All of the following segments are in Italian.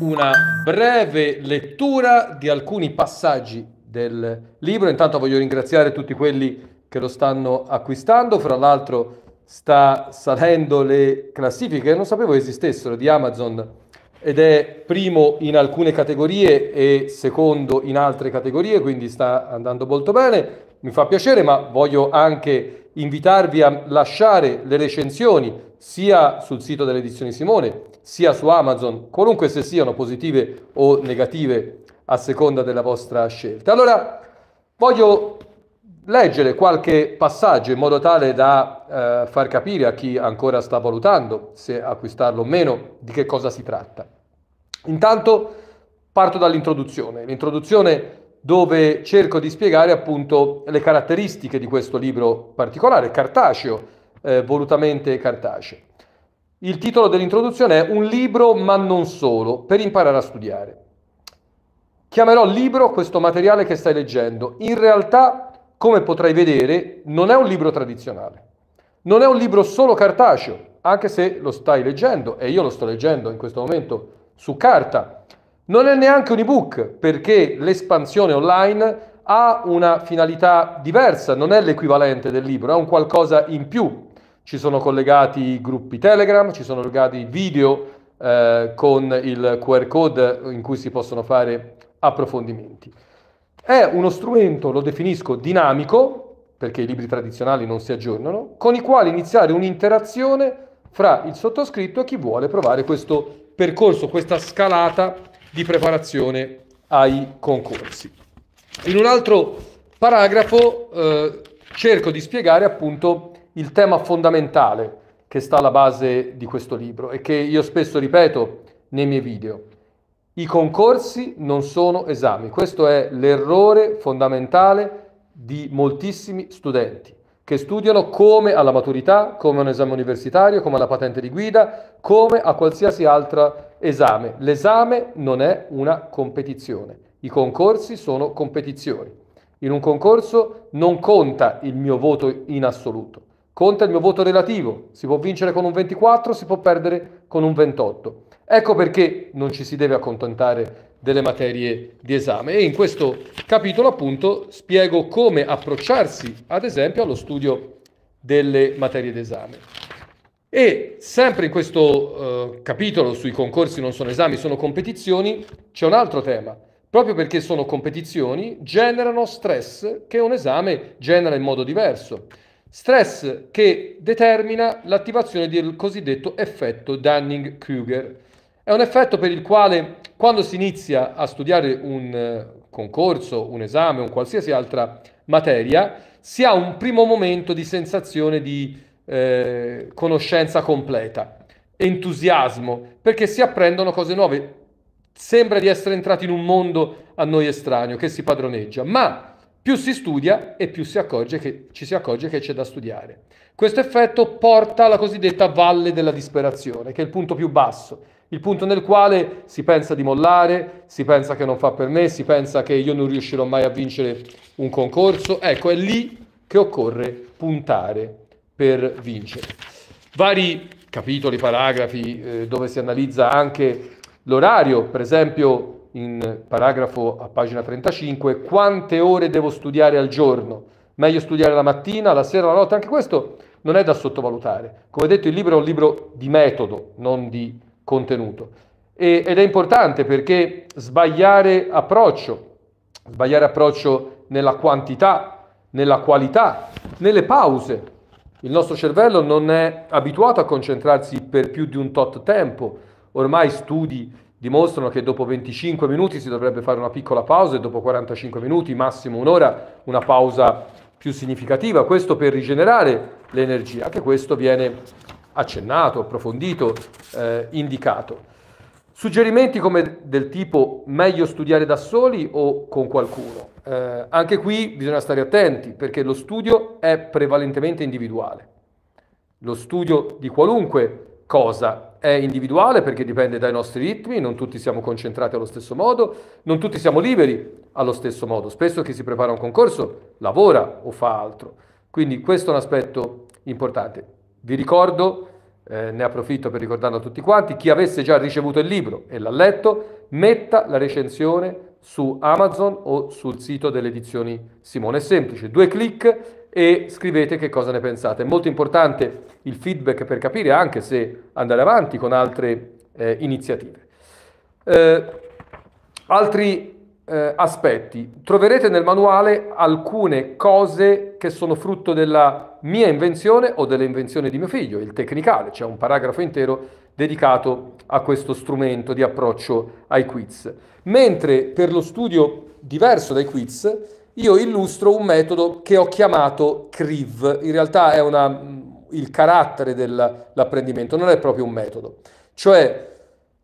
una breve lettura di alcuni passaggi del libro. Intanto voglio ringraziare tutti quelli che lo stanno acquistando, fra l'altro sta salendo le classifiche, non sapevo esistessero di Amazon ed è primo in alcune categorie e secondo in altre categorie, quindi sta andando molto bene mi fa piacere, ma voglio anche invitarvi a lasciare le recensioni sia sul sito delle edizioni Simone, sia su Amazon, qualunque se siano positive o negative a seconda della vostra scelta. Allora, voglio leggere qualche passaggio in modo tale da eh, far capire a chi ancora sta valutando se acquistarlo o meno di che cosa si tratta. Intanto parto dall'introduzione. L'introduzione dove cerco di spiegare appunto le caratteristiche di questo libro particolare, cartaceo, eh, volutamente cartaceo. Il titolo dell'introduzione è Un libro ma non solo, per imparare a studiare. Chiamerò libro questo materiale che stai leggendo. In realtà, come potrai vedere, non è un libro tradizionale. Non è un libro solo cartaceo, anche se lo stai leggendo, e io lo sto leggendo in questo momento su carta, non è neanche un ebook perché l'espansione online ha una finalità diversa, non è l'equivalente del libro, è un qualcosa in più. Ci sono collegati gruppi Telegram, ci sono collegati video eh, con il QR code in cui si possono fare approfondimenti. È uno strumento, lo definisco dinamico, perché i libri tradizionali non si aggiornano, con i quali iniziare un'interazione fra il sottoscritto e chi vuole provare questo percorso, questa scalata di preparazione ai concorsi. In un altro paragrafo eh, cerco di spiegare appunto il tema fondamentale che sta alla base di questo libro e che io spesso ripeto nei miei video. I concorsi non sono esami, questo è l'errore fondamentale di moltissimi studenti che studiano come alla maturità, come a un esame universitario, come alla patente di guida, come a qualsiasi altra esame. L'esame non è una competizione. I concorsi sono competizioni. In un concorso non conta il mio voto in assoluto, conta il mio voto relativo. Si può vincere con un 24, si può perdere con un 28. Ecco perché non ci si deve accontentare delle materie di esame e in questo capitolo appunto spiego come approcciarsi ad esempio allo studio delle materie d'esame. E sempre in questo eh, capitolo sui concorsi non sono esami, sono competizioni, c'è un altro tema. Proprio perché sono competizioni, generano stress che un esame genera in modo diverso. Stress che determina l'attivazione del cosiddetto effetto Dunning-Kruger. È un effetto per il quale quando si inizia a studiare un eh, concorso, un esame, un qualsiasi altra materia, si ha un primo momento di sensazione di eh, conoscenza completa, entusiasmo, perché si apprendono cose nuove. Sembra di essere entrati in un mondo a noi estraneo che si padroneggia, ma più si studia e più si accorge che, ci si accorge che c'è da studiare. Questo effetto porta alla cosiddetta valle della disperazione, che è il punto più basso, il punto nel quale si pensa di mollare, si pensa che non fa per me, si pensa che io non riuscirò mai a vincere un concorso. Ecco, è lì che occorre puntare per vincere. Vari capitoli, paragrafi eh, dove si analizza anche l'orario, per esempio in paragrafo a pagina 35, quante ore devo studiare al giorno? Meglio studiare la mattina, la sera, la notte, anche questo non è da sottovalutare. Come detto il libro è un libro di metodo, non di contenuto. E, ed è importante perché sbagliare approccio, sbagliare approccio nella quantità, nella qualità, nelle pause, il nostro cervello non è abituato a concentrarsi per più di un tot tempo. Ormai studi dimostrano che dopo 25 minuti si dovrebbe fare una piccola pausa e dopo 45 minuti, massimo un'ora, una pausa più significativa. Questo per rigenerare l'energia. Anche questo viene accennato, approfondito, eh, indicato. Suggerimenti come del tipo meglio studiare da soli o con qualcuno. Eh, anche qui bisogna stare attenti perché lo studio è prevalentemente individuale. Lo studio di qualunque cosa è individuale perché dipende dai nostri ritmi, non tutti siamo concentrati allo stesso modo, non tutti siamo liberi allo stesso modo. Spesso chi si prepara a un concorso lavora o fa altro. Quindi questo è un aspetto importante. Vi ricordo, eh, ne approfitto per ricordarlo a tutti quanti, chi avesse già ricevuto il libro e l'ha letto, metta la recensione su Amazon o sul sito delle edizioni Simone. È semplice, due clic e scrivete che cosa ne pensate. È molto importante il feedback per capire anche se andare avanti con altre eh, iniziative. Eh, altri eh, aspetti. Troverete nel manuale alcune cose che sono frutto della mia invenzione o dell'invenzione di mio figlio, il tecnicale, c'è un paragrafo intero dedicato a questo strumento di approccio ai quiz. Mentre per lo studio diverso dai quiz, io illustro un metodo che ho chiamato CRIV. In realtà è una, il carattere dell'apprendimento, non è proprio un metodo. Cioè,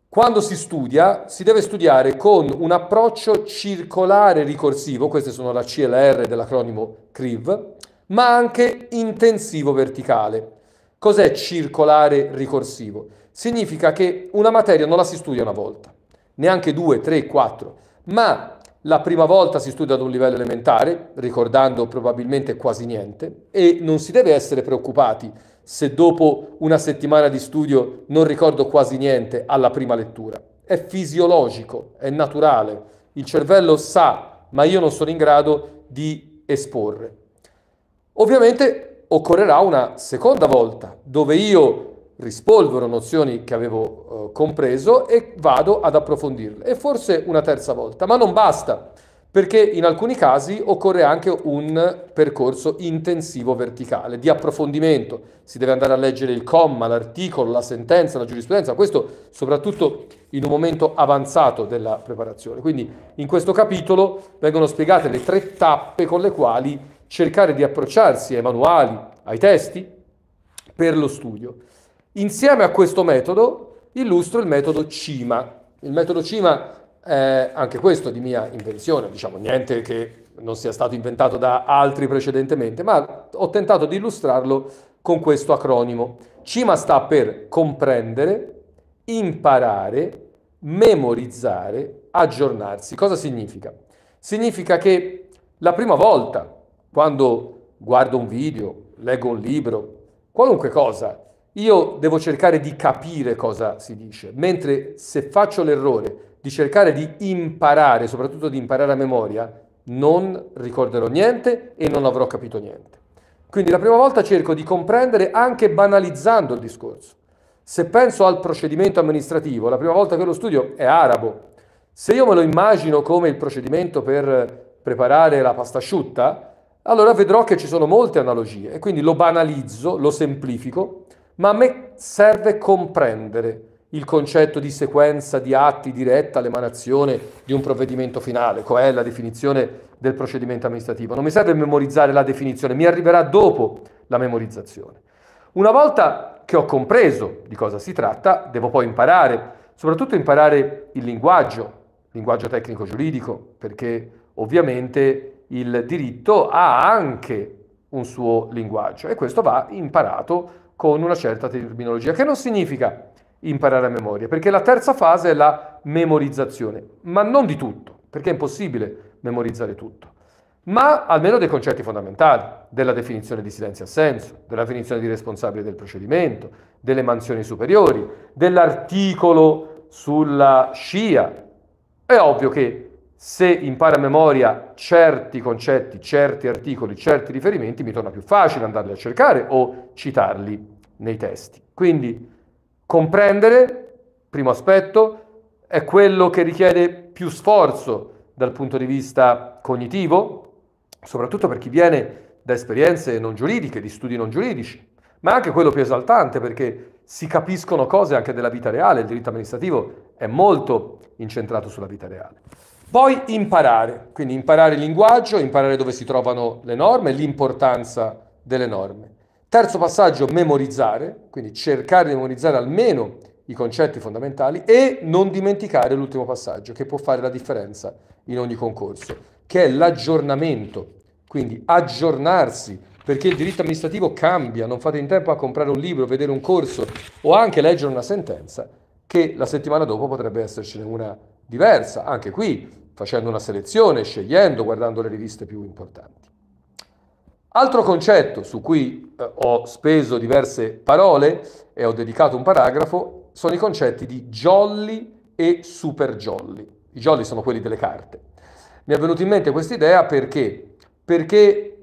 quando si studia, si deve studiare con un approccio circolare ricorsivo, queste sono la C e la R dell'acronimo CRIV, ma anche intensivo verticale. Cos'è circolare ricorsivo? significa che una materia non la si studia una volta, neanche due, tre, quattro, ma la prima volta si studia ad un livello elementare, ricordando probabilmente quasi niente, e non si deve essere preoccupati se dopo una settimana di studio non ricordo quasi niente alla prima lettura. È fisiologico, è naturale, il cervello sa, ma io non sono in grado di esporre. Ovviamente occorrerà una seconda volta dove io rispolvero nozioni che avevo eh, compreso e vado ad approfondirle. E forse una terza volta, ma non basta, perché in alcuni casi occorre anche un percorso intensivo verticale, di approfondimento. Si deve andare a leggere il comma, l'articolo, la sentenza, la giurisprudenza, questo soprattutto in un momento avanzato della preparazione. Quindi in questo capitolo vengono spiegate le tre tappe con le quali cercare di approcciarsi ai manuali, ai testi, per lo studio. Insieme a questo metodo illustro il metodo CIMA. Il metodo CIMA è anche questo di mia invenzione, diciamo niente che non sia stato inventato da altri precedentemente, ma ho tentato di illustrarlo con questo acronimo. CIMA sta per comprendere, imparare, memorizzare, aggiornarsi. Cosa significa? Significa che la prima volta, quando guardo un video, leggo un libro, qualunque cosa, io devo cercare di capire cosa si dice, mentre se faccio l'errore di cercare di imparare, soprattutto di imparare a memoria, non ricorderò niente e non avrò capito niente. Quindi la prima volta cerco di comprendere anche banalizzando il discorso. Se penso al procedimento amministrativo, la prima volta che lo studio è arabo. Se io me lo immagino come il procedimento per preparare la pasta asciutta, allora vedrò che ci sono molte analogie e quindi lo banalizzo, lo semplifico ma a me serve comprendere il concetto di sequenza di atti diretta all'emanazione di un provvedimento finale, cioè la definizione del procedimento amministrativo. Non mi serve memorizzare la definizione, mi arriverà dopo la memorizzazione. Una volta che ho compreso di cosa si tratta, devo poi imparare, soprattutto imparare il linguaggio, linguaggio tecnico-giuridico, perché ovviamente il diritto ha anche un suo linguaggio e questo va imparato con una certa terminologia, che non significa imparare a memoria, perché la terza fase è la memorizzazione, ma non di tutto, perché è impossibile memorizzare tutto, ma almeno dei concetti fondamentali, della definizione di silenzio assenso, della definizione di responsabile del procedimento, delle mansioni superiori, dell'articolo sulla scia. È ovvio che se impara a memoria certi concetti, certi articoli, certi riferimenti, mi torna più facile andarli a cercare o citarli nei testi. Quindi comprendere, primo aspetto, è quello che richiede più sforzo dal punto di vista cognitivo, soprattutto per chi viene da esperienze non giuridiche, di studi non giuridici, ma anche quello più esaltante perché si capiscono cose anche della vita reale, il diritto amministrativo è molto incentrato sulla vita reale. Poi imparare, quindi imparare il linguaggio, imparare dove si trovano le norme, l'importanza delle norme. Terzo passaggio, memorizzare, quindi cercare di memorizzare almeno i concetti fondamentali e non dimenticare l'ultimo passaggio che può fare la differenza in ogni concorso, che è l'aggiornamento, quindi aggiornarsi, perché il diritto amministrativo cambia, non fate in tempo a comprare un libro, vedere un corso o anche leggere una sentenza, che la settimana dopo potrebbe essercene una diversa, anche qui facendo una selezione, scegliendo, guardando le riviste più importanti. Altro concetto su cui eh, ho speso diverse parole e ho dedicato un paragrafo sono i concetti di jolly e super jolly. I jolly sono quelli delle carte. Mi è venuta in mente questa idea perché? Perché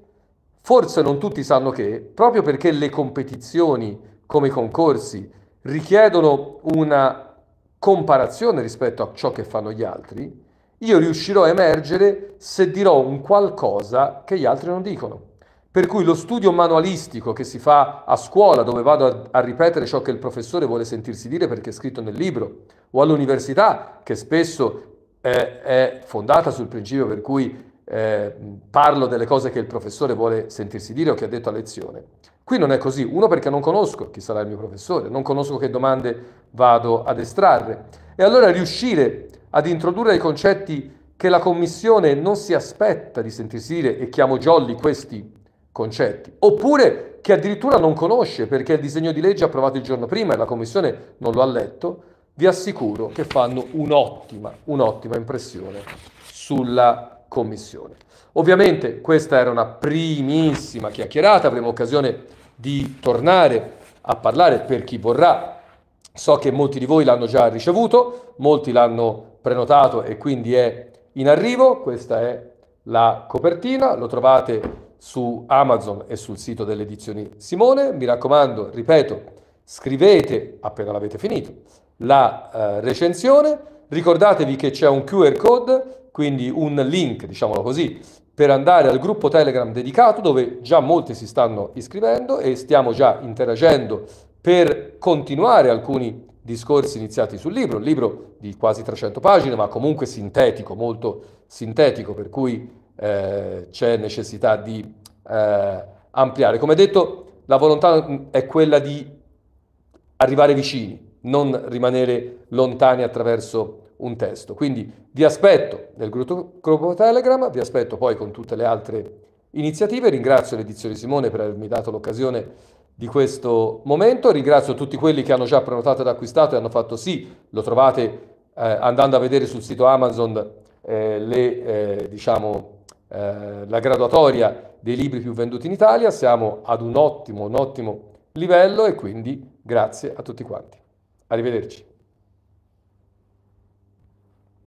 forse non tutti sanno che, proprio perché le competizioni come i concorsi richiedono una comparazione rispetto a ciò che fanno gli altri, io riuscirò a emergere se dirò un qualcosa che gli altri non dicono. Per cui lo studio manualistico che si fa a scuola, dove vado a, a, ripetere ciò che il professore vuole sentirsi dire perché è scritto nel libro, o all'università, che spesso eh, è fondata sul principio per cui eh, parlo delle cose che il professore vuole sentirsi dire o che ha detto a lezione. Qui non è così, uno perché non conosco chi sarà il mio professore, non conosco che domande vado ad estrarre. E allora riuscire ad introdurre i concetti che la commissione non si aspetta di sentirsi dire, e chiamo jolly questi concetti, oppure che addirittura non conosce perché il disegno di legge approvato il giorno prima e la Commissione non lo ha letto, vi assicuro che fanno un'ottima, un'ottima impressione sulla Commissione. Ovviamente questa era una primissima chiacchierata, avremo occasione di tornare a parlare per chi vorrà. So che molti di voi l'hanno già ricevuto, molti l'hanno prenotato e quindi è in arrivo. Questa è la copertina, lo trovate su Amazon e sul sito delle edizioni Simone. Mi raccomando, ripeto, scrivete appena l'avete finito la eh, recensione. Ricordatevi che c'è un QR code, quindi un link, diciamolo così, per andare al gruppo Telegram dedicato dove già molti si stanno iscrivendo e stiamo già interagendo per continuare alcuni discorsi iniziati sul libro, un libro di quasi 300 pagine, ma comunque sintetico, molto sintetico, per cui eh, c'è necessità di eh, ampliare. Come detto, la volontà mm, è quella di arrivare vicini, non rimanere lontani attraverso un testo. Quindi vi aspetto nel gruppo Telegram, vi aspetto poi con tutte le altre iniziative. Ringrazio l'edizione Simone per avermi dato l'occasione di questo momento. Ringrazio tutti quelli che hanno già prenotato ed acquistato e hanno fatto sì, lo trovate eh, andando a vedere sul sito Amazon eh, le, eh, diciamo, eh, la graduatoria dei libri più venduti in Italia, siamo ad un ottimo, un ottimo livello e quindi grazie a tutti quanti. Arrivederci.